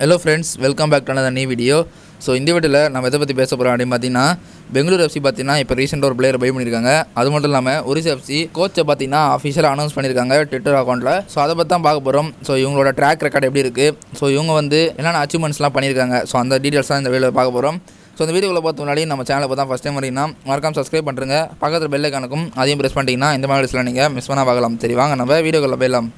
hello friends welcome back to another new video so இந்த வீட்டில் நம்ம எதை பற்றி பேச போகிறோம் அப்படின்னு பார்த்தீங்கன்னா பெங்களூர் எஃப்சி பார்த்தீங்கன்னா இப்போ ரீசெண்டாக ஒரு பிளேயர் பை பண்ணியிருக்காங்க அது மட்டும் இல்லாமல் ஒரிசி எஃப்சி கோச்சை பார்த்தீங்கன்னா அஃபிஷியலாக அனௌன்ஸ் பண்ணியிருக்காங்க ட்விட்டர் அக்கௌண்ட்டில் ஸோ அதை பற்றி தான் பார்க்க போகிறோம் ஸோ இவங்களோட ட்ராக் ரெக்கார்டு எப்படி இருக்குது ஸோ இவங்க வந்து என்னென்ன அச்சீவ்மெண்ட்ஸ்லாம் பண்ணியிருக்காங்க ஸோ அந்த டீட்டெயில்ஸ் தான் இந்த வீடியோவில் பார்க்க போகிறோம் ஸோ இந்த வீடியோவில் பார்த்து முன்னாடி நம்ம சேனலை பார்த்தா ஃபஸ்ட் டைம் வரீங்கன்னா மறக்காம சப்ஸ்கிரைப் பண்ணுறங்க பக்கத்தில் கணக்கும் அதையும் ப்ரெஸ் பண்ணிட்டீங்கன்னா இந்த மாதிரி நீங்கள் மிஸ் பண்ணால் பார்க்கலாம் சரி வாங்க நம்ம வீடியோக்குள்ளே போயிடலாம்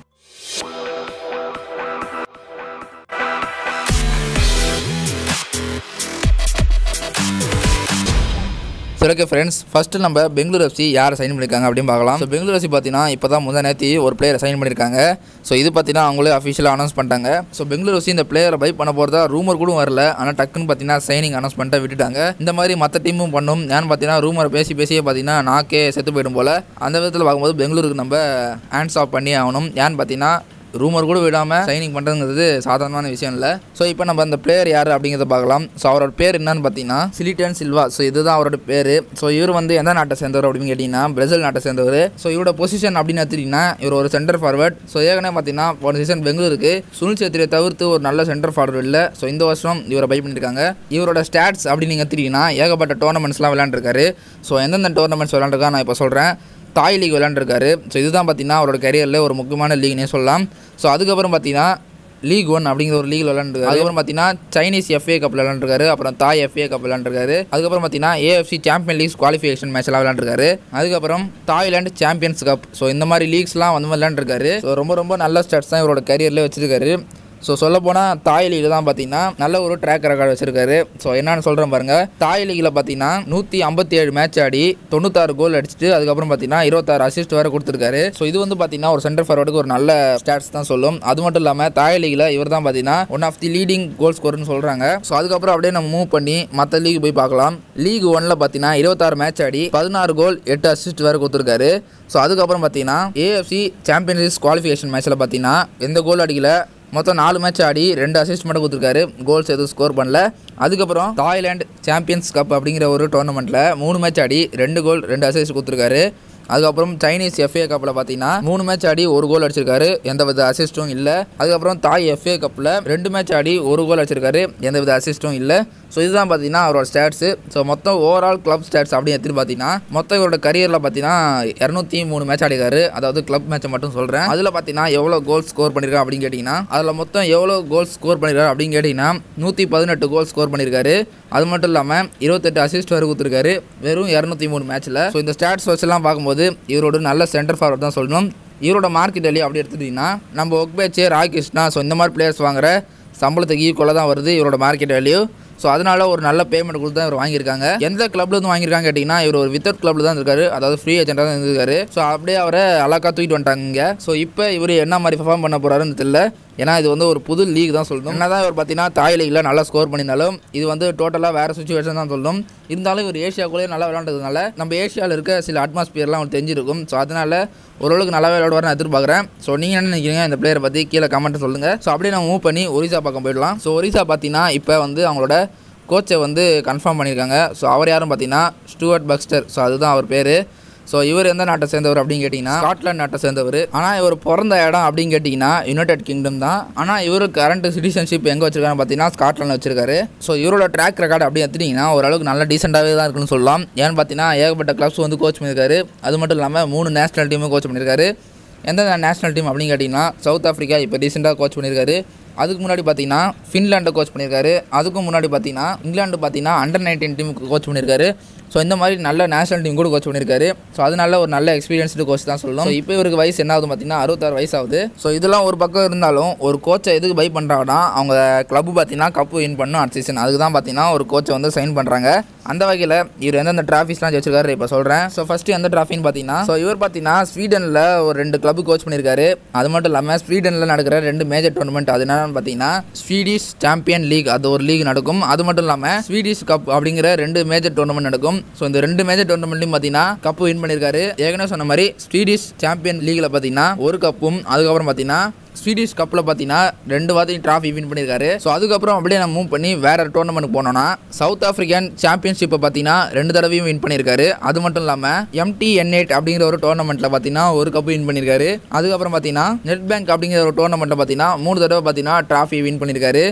பிறகு ஃப்ரெண்ட்ஸ் ஃபஸ்ட்டு நம்ம பெங்களூர் எஃப்சி யார் சைன் பண்ணியிருக்காங்க அப்படின்னு பார்க்கலாம் ஸோ பெங்களூர் எஃப்சி பார்த்தீங்கன்னா இப்போ தான் முதல் நேரத்தி ஒரு பிளேயர் சைன் பண்ணியிருக்காங்க ஸோ இது பார்த்தீங்கன்னா அவங்களே அஃபிஷியலாக அனௌன்ஸ் பண்ணிட்டாங்க ஸோ பெங்களூர் எஃப்சி இந்த பிளேயரை பை பண்ண போகிறதா ரூமர் கூட வரல ஆனால் டக்குன்னு பார்த்தீங்கன்னா சைனிங் அனௌன்ஸ் பண்ணிட்டு விட்டுட்டாங்க இந்த மாதிரி மற்ற டீமும் பண்ணும் ஏன்னு பார்த்தீங்கன்னா ரூமரை பேசி பேசியே பார்த்தீங்கன்னா நாக்கே செத்து போயிடும் போல் அந்த விதத்தில் பார்க்கும்போது பெங்களூருக்கு நம்ம ஹேண்ட்ஸ் ஆஃப் பண்ணி ஆகணும் ஏன்னு பார்த்தீங்கன்னா ரூமர் கூட விடாமல் சைனிங் பண்ணுறதுங்கிறது சாதாரணமான விஷயம் இல்லை ஸோ இப்போ நம்ம அந்த பிளேயர் யார் அப்படிங்கிறத பார்க்கலாம் ஸோ அவரோட பேர் என்னன்னு பார்த்தீங்கன்னா சிலிட்டன் சில்வா ஸோ இதுதான் அவரோட பேர் ஸோ இவர் வந்து எந்த நாட்டை சேர்ந்தவர் அப்படின்னு கேட்டிங்கன்னா பிரேசில் நாட்டை சேர்ந்தவர் ஸோ இவரோட பொசிஷன் அப்படின்னு எடுத்துட்டிங்கன்னா இவர் ஒரு சென்டர் ஃபார்வர்ட் ஸோ ஏற்கனவே பார்த்தீங்கன்னா ஒரு சீசன் பெங்களூருக்கு சுனில் சேத்திரியை தவிர்த்து ஒரு நல்ல சென்டர் ஃபார்வர்ட் இல்லை ஸோ இந்த வருஷம் இவரை பை பண்ணியிருக்காங்க இவரோட ஸ்டாட்ஸ் அப்படின்னு நீங்கள் எடுத்துட்டிங்கன்னா ஏகப்பட்ட டோர்னமெண்ட்ஸ்லாம் விளையாண்டுருக்காரு ஸோ எந்தெந்த டோர்னமெண்ட்ஸ் விளையாண்டுருக்கா நான் இப்போ சொல்கிறேன் தாய் லீக் விளாண்டுருக்காரு ஸோ இதுதான் பார்த்திங்கன்னா அவரோட கரியரில் ஒரு முக்கியமான லீக்னே சொல்லலாம் ஸோ அதுக்கப்புறம் பார்த்திங்கன்னா லீக் ஒன் அப்படிங்கிற ஒரு லீகில் விளாண்டுருக்காரு அதுக்கப்புறம் பார்த்தீங்கன்னா சைனீஸ் எஃப்ஏ கப் விளாண்டுருக்காரு அப்புறம் தாய் எஃப்ஏ கப் விளாண்டுருக்காரு அதுக்கப்புறம் பார்த்தீங்கன்னா ஏஎஃப்சி சாம்பியன் லீக்ஸ் குவாலிஃபிகேஷன் மேட்ச்லாம் விளாண்டுருக்காரு அதுக்கப்புறம் தாய்லாண்டு சாம்பியன்ஸ் கப் ஸோ இந்த மாதிரி லீக்ஸ்லாம் வந்து விளாண்டுருக்காரு ஸோ ரொம்ப ரொம்ப நல்ல ஸ்டட்ஸ் தான் இவரோட கரியரில் வச்சிருக்காரு ஸோ சொல்லப்போனால் தாயலியில் தான் பார்த்தீங்கன்னா நல்ல ஒரு ட்ராக் ரெக்கார்டு வச்சிருக்காரு ஸோ என்னன்னு சொல்கிறேன் பாருங்கள் தாயலியில் பார்த்தீங்கன்னா நூற்றி ஐம்பத்தி ஏழு மேட்ச் ஆடி தொண்ணூத்தாறு கோல் அடிச்சுட்டு அதுக்கப்புறம் பார்த்தீங்கன்னா இருபத்தாறு அசிஸ்ட் வேறு கொடுத்துருக்காரு ஸோ இது வந்து பார்த்தீங்கன்னா ஒரு சென்டர் ஃபார்வர்டுக்கு ஒரு நல்ல ஸ்டாட்ஸ் தான் சொல்லும் அது மட்டும் இல்லாமல் தாயலியில் இவர் தான் பார்த்தீங்கன்னா one of the leading goal ஸ்கோர்னு சொல்கிறாங்க ஸோ அதுக்கப்புறம் அப்படியே நம்ம மூவ் பண்ணி மற்ற லீக் போய் பார்க்கலாம் லீக் ஒன்னில் பார்த்தீங்கன்னா இருபத்தாறு மேட்ச் ஆடி பதினாறு கோல் எட்டு அசிஸ்ட் வேறு கொடுத்துருக்காரு ஸோ அதுக்கப்புறம் பார்த்தீங்கன்னா ஏஎஃப்சி சாம்பியன்ஷிப் குவாலிஃபிகேஷன் மேட்ச்சில் பார்த்தீங்கன்னா எந்த கோல் அடிக்கல மொத்தம் நாலு மேட்ச் ஆடி ரெண்டு அசிஸ்ட் மட்டும் கொடுத்துருக்காரு கோல்ஸ் எதுவும் ஸ்கோர் பண்ணல அதுக்கப்புறம் தாய்லாந்து சாம்பியன்ஸ் கப் அப்படிங்கிற ஒரு டோர்னமெண்ட்டில் மூணு மேட்ச் ஆடி ரெண்டு கோல் ரெண்டு அசிஸ்ட் கொடுத்துருக்காரு அதுக்கப்புறம் சைனீஸ் எஃப்ஏ கப்பில் பார்த்தீங்கன்னா மூணு மேட்ச் ஆடி ஒரு கோல் அடிச்சிருக்காரு வித அசிஸ்டும் இல்லை அதுக்கப்புறம் தாய் எஃப்ஏ கப்பில் ரெண்டு மேட்ச் ஆடி ஒரு கோல் அடிச்சிருக்காரு வித அசிஸ்டும் இல்லை ஸோ இதுதான் பார்த்தீங்கன்னா அவரோட ஸ்டாட்ஸு ஸோ மொத்தம் ஓவரால் கிளப் ஸ்டாட்ஸ் அப்படின்னு எடுத்துகிட்டு பார்த்தீங்கன்னா மொத்தம் இவரோட கரியரில் பார்த்தீங்கன்னா இரநூத்தி மூணு மேட்ச் ஆடிக்காரு அதாவது கிளப் மேட்ச்சை மட்டும் சொல்கிறேன் அதில் பார்த்தீங்கன்னா எவ்வளோ கோல் ஸ்கோர் பண்ணியிருக்காரு அப்படின்னு கேட்டிங்கன்னா அதில் மொத்தம் எவ்வளோ கோல் ஸ்கோர் பண்ணியிருக்காரு அப்படின்னு கேட்டிங்கன்னா நூற்றி பதினெட்டு கோல் ஸ்கோர் பண்ணியிருக்காரு அது மட்டும் இல்லாமல் இருபத்தெட்டு அசிஸ்ட் வரை கொடுத்துருக்காரு வெறும் இரநூத்தி மூணு மேட்ச்சில் ஸோ இந்த ஸ்டாட்ஸ் வச்சுலாம் பார்க்கும்போது போது இவரோட நல்ல சென்டர் ஃபார்வர்ட் தான் சொல்லணும் இவரோட மார்க்கெட் வெளியே அப்படி எடுத்துட்டிங்கன்னா நம்ம ஒக்பேச்சு ராகிருஷ்ணா ஸோ இந்த மாதிரி பிளேயர்ஸ் வாங்குகிற சம்பளத்துக்கு ஈக்குவலாக தான் வருது இவரோட மார்க்கெட் வேல்யூ ஸோ அதனால் ஒரு நல்ல பேமெண்ட் கொடுத்து தான் இவர் வாங்கியிருக்காங்க எந்த கிளப்லேருந்து வாங்கியிருக்காங்க கேட்டிங்கன்னா இவர் ஒரு வித்தவுட் கிளப்பில் தான் இருக்காரு அதாவது ஃப்ரீ ஏஜெண்டாக தான் இருந்திருக்காரு ஸோ அப்படியே அவரை அழகாக தூக்கிட்டு வந்துட்டாங்க ஸோ இப்போ இவர் என்ன மாதிரி பர்ஃபார்ம் பண்ண போகிறாருன்னு தெரியல ஏன்னா இது வந்து ஒரு புது லீக் தான் சொல்லணும் என்ன தான் இவர் பார்த்தீங்கன்னா தாய் லீகில் நல்லா ஸ்கோர் பண்ணியிருந்தாலும் இது வந்து டோட்டலாக வேறு சுச்சுவேஷன் தான் சொல்லணும் இருந்தாலும் இவர் ஏஷியாக்குள்ளேயே நல்லா விளாண்டதுனால நம்ம ஏஷியாவில் இருக்க சில அட்மாஸ்பியர்லாம் அவர் தெரிஞ்சிருக்கும் ஸோ அதனால் ஓரளவுக்கு நல்லா விளையாடுவார் நான் எதிர்பார்க்குறேன் ஸோ நீங்கள் என்ன நினைக்கிறீங்க இந்த பிளேயரை பற்றி கீழே கமெண்ட் சொல்லுங்கள் ஸோ அப்படியே நம்ம மூவ் பண்ணி ஒரிசா பக்கம் போயிடலாம் ஸோ ஒரிசா பார்த்தீங்கன்னா இப்போ வந்து அவங்களோட கோச்சை வந்து கன்ஃபார்ம் பண்ணியிருக்காங்க ஸோ அவர் யாரும் பார்த்தீங்கன்னா ஸ்டூவர்ட் பக்ஸ்டர் ஸோ அதுதான் அவர் பேர் ஸோ இவர் எந்த நாட்டை சேர்ந்தவர் அப்படின்னு கேட்டிங்கன்னா ஸ்காட்லாண்ட் நாட்டை சேர்ந்தவர் ஆனால் இவர் பிறந்த இடம் அப்படின்னு கேட்டிங்கன்னா யுனைடெட் கிங்டம் தான் ஆனால் இவர் கரண்ட் சிட்டிசன்ஷிப் எங்கே வச்சிருக்காருன்னு பார்த்தீங்கன்னா ஸ்காட்லாண்ட் வச்சிருக்காரு ஸோ இவரோட ட்ராக் ரெக்கார்டு அப்படின்னு எடுத்துட்டிங்கன்னா ஓரளவுக்கு நல்ல டீசெண்டாகவே தான் இருக்குன்னு சொல்லலாம் ஏன்னு பார்த்தீங்கன்னா ஏகப்பட்ட கிளப்ஸ் வந்து கோச் பண்ணியிருக்காரு அது மட்டும் இல்லாமல் மூணு நேஷனல் டீமும் கோச் பண்ணியிருக்காரு எந்தெந்த நேஷனல் டீம் அப்படின்னு கேட்டிங்கன்னா சவுத் ஆஃப்ரிக்கா இப்போ ரீசெண்டாக கோச் பண்ணியிருக்காரு அதுக்கு முன்னாடி பார்த்தீங்கன்னா ஃபின்லாண்டை கோச் பண்ணியிருக்காரு அதுக்கும் முன்னாடி பார்த்தீங்கன்னா இங்கிலாண்டு பார்த்தீங்கன்னா அண்டர் நைன்டீன் டீமுக்கு கோச் பண்ணியிருக்காரு ஸோ இந்த மாதிரி நல்ல நேஷனல் டீம் கூட கோச் பண்ணியிருக்காரு ஸோ அதனால ஒரு நல்ல எக்ஸ்பீரியன்ஸ்டு கோச் தான் சொல்லணும் இப்போ இவருக்கு வயசு என்ன ஆகுது பார்த்தீங்கன்னா அறுபத்தாறு வயசு ஆகுது ஸோ இதெல்லாம் ஒரு பக்கம் இருந்தாலும் ஒரு கோச்சை எதுக்கு பை பண்ணுறாங்கன்னா அவங்க கிளப் பார்த்தீங்கன்னா கப்பு வின் பண்ணும் அடுத்த சீசன் அதுக்கு தான் பார்த்தீங்கன்னா ஒரு கோச்சை வந்து சைன் பண்ணுறாங்க அந்த வகையில் இவர் எந்தெந்த ட்ராஃபிஸ்லாம் ஜெயிச்சிருக்காரு இப்போ சொல்கிறேன் ஸோ ஃபஸ்ட்டு எந்த ட்ராஃபின்னு பார்த்தீங்கன்னா ஸோ இவர் பார்த்தீங்கன்னா ஸ்வீடனில் ஒரு ரெண்டு கிளப் கோச் பண்ணியிருக்காரு அது மட்டும் இல்லாமல் ஸ்வீடனில் நடக்கிற ரெண்டு மேஜர் டோர்னமெண்ட் அது என்னன்னு பார்த்தீங்கன்னா ஸ்வீடிஷ் சாம்பியன் லீக் அது ஒரு லீக் நடக்கும் அது மட்டும் இல்லாமல் ஸ்வீடிஷ் கப் அப்படிங்கிற ரெண்டு மேஜர் டோர்னமெண்ட் நடக்கும் ஸோ இந்த ரெண்டு மேஜர் டோர்னமெண்ட்லையும் பார்த்தீங்கன்னா கப்பு வின் பண்ணியிருக்காரு ஏற்கனவே சொன்ன மாதிரி ஸ்வீடிஷ் சாம்பியன் லீகில் பார்த்தீங்கன்னா ஒரு கப்பும் அதுக்கப்புறம் பார்த்தீங்கன்னா ஸ்வீடிஷ் கப்பில் பார்த்தீங்கன்னா ரெண்டு வார்த்தையும் ட்ராஃபி வின் பண்ணியிருக்காரு ஸோ அதுக்கப்புறம் அப்படியே நான் மூவ் பண்ணி வேறு டோர்னமெண்ட் போனோன்னா சவுத் ஆஃப்ரிக்கன் சாம்பியன்ஷிப்பை பார்த்தீங்கன்னா ரெண்டு தடவையும் வின் பண்ணியிருக்காரு அது மட்டும் இல்லாமல் எம்டி என் எயிட் அப்படிங்கிற ஒரு டோர்னமெண்ட்டில் பார்த்தீங்கன்னா ஒரு கப்பு வின் பண்ணியிருக்காரு அதுக்கப்புறம் பார்த்தீங்கன்னா நெட் பேங்க் அப்படிங்கிற ஒரு டோர்னமெண்ட்டில் பார்த்தீங்கன்னா மூணு தடவை பார்த்தீங்கன்னா ட்ராஃபி வின் பண்ணியிருக்காரு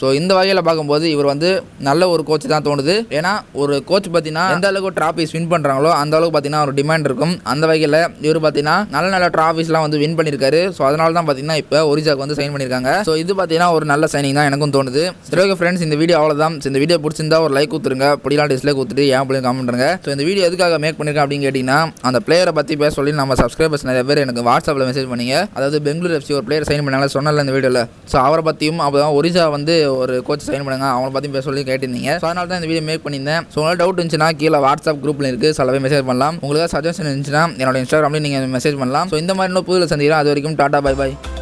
ஸோ இந்த வகையில் பார்க்கும்போது இவர் வந்து நல்ல ஒரு கோச் தான் தோணுது ஏன்னா ஒரு கோச் பார்த்தீங்கன்னா எந்த அளவுக்கு ட்ராஃபிஸ் வின் பண்ணுறாங்களோ அந்த அளவுக்கு பார்த்தீங்கன்னா ஒரு டிமாண்ட் இருக்கும் அந்த வகையில் இவர் பார்த்தீங்கன்னா நல்ல நல்ல ட்ராஃபிஸ்லாம் வந்து வின் பண்ணியிருக்காரு ஸோ அதனால தான் பார்த்தீங்கன்னா இப்போ ஒரிஜாக்கு வந்து சைன் பண்ணியிருக்காங்க ஸோ இது பார்த்தீங்கன்னா ஒரு நல்ல சைனிங் தான் எனக்கும் தோணுது சரி ஓகே ஃப்ரெண்ட்ஸ் இந்த வீடியோ அவ்வளோதான் இந்த வீடியோ பிடிச்சிருந்தா ஒரு லைக் கொடுத்துருங்க பிடிலாம் டிஸ்லே கொடுத்துட்டு ஏன் பிள்ளைங்க காமெண்ட் பண்ணுங்க ஸோ இந்த வீடியோ எதுக்காக மேக் பண்ணியிருக்கேன் அப்படின்னு கேட்டிங்கன்னா அந்த பிளேயரை பற்றி பேச சொல்லி நம்ம சப்ஸ்கிரைபர்ஸ் நிறைய பேர் எனக்கு வாட்ஸ்அப்பில் மெசேஜ் பண்ணிங்க அதாவது பெங்களூர் எஃப்சி ஒரு பிளேயர் சைன் பண்ணாங்க சொன்னல இந்த வீடியோவில் ஸோ அவரை பற்றியும் அப்போ தான் ஒரிஜா வந்து ஒரு கோச் சைன் பண்ணுங்க அவனை பற்றி பேச சொல்லி கேட்டிருந்தீங்க ஸோ அதனால தான் இந்த வீடியோ மேக் பண்ணியிருந்தேன் ஸோ டவுட் இருந்துச்சுன்னா கீழே வாட்ஸ்அப் குரூப்பில் இருக்குது சில மெசேஜ் பண்ணலாம் உங்களுக்கு சஜஷன் இருந்துச்சுன்னா என்னோட இன்ஸ்டாகிராம்லேயும் நீங்கள் மெசேஜ் பண்ணலாம் ஸோ இந்த மாதிரி இன்னும் சந்திக்கிறேன் அது வரைக்கும் டாடா பாய் பாய்